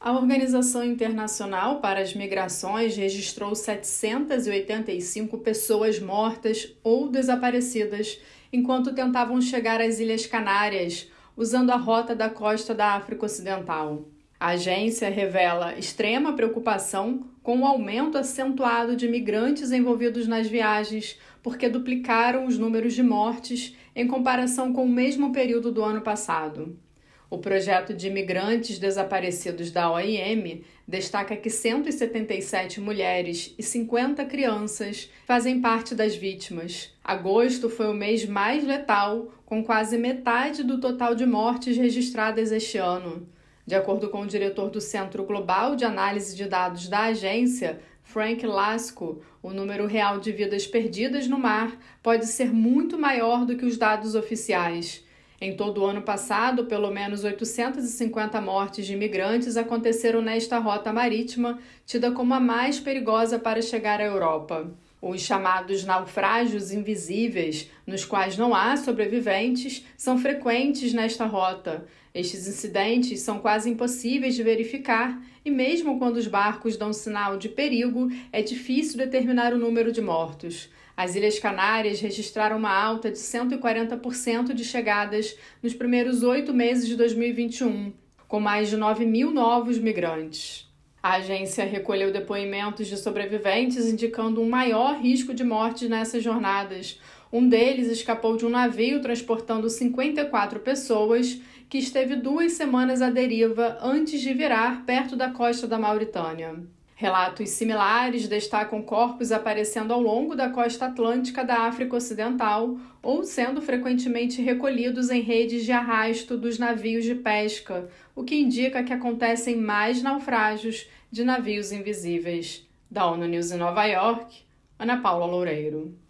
A Organização Internacional para as Migrações registrou 785 pessoas mortas ou desaparecidas enquanto tentavam chegar às Ilhas Canárias, usando a rota da costa da África Ocidental. A agência revela extrema preocupação com o aumento acentuado de migrantes envolvidos nas viagens, porque duplicaram os números de mortes em comparação com o mesmo período do ano passado. O projeto de imigrantes desaparecidos da OIM destaca que 177 mulheres e 50 crianças fazem parte das vítimas. Agosto foi o mês mais letal, com quase metade do total de mortes registradas este ano. De acordo com o diretor do Centro Global de Análise de Dados da agência, Frank Lasco, o número real de vidas perdidas no mar pode ser muito maior do que os dados oficiais. Em todo o ano passado, pelo menos 850 mortes de imigrantes aconteceram nesta rota marítima, tida como a mais perigosa para chegar à Europa. Os chamados naufrágios invisíveis, nos quais não há sobreviventes, são frequentes nesta rota. Estes incidentes são quase impossíveis de verificar e, mesmo quando os barcos dão sinal de perigo, é difícil determinar o número de mortos. As Ilhas Canárias registraram uma alta de 140% de chegadas nos primeiros oito meses de 2021, com mais de 9 mil novos migrantes. A agência recolheu depoimentos de sobreviventes indicando um maior risco de mortes nessas jornadas. Um deles escapou de um navio transportando 54 pessoas que esteve duas semanas à deriva antes de virar perto da costa da Mauritânia. Relatos similares destacam corpos aparecendo ao longo da costa atlântica da África Ocidental ou sendo frequentemente recolhidos em redes de arrasto dos navios de pesca, o que indica que acontecem mais naufrágios de navios invisíveis. Da ONU News em Nova York, Ana Paula Loureiro.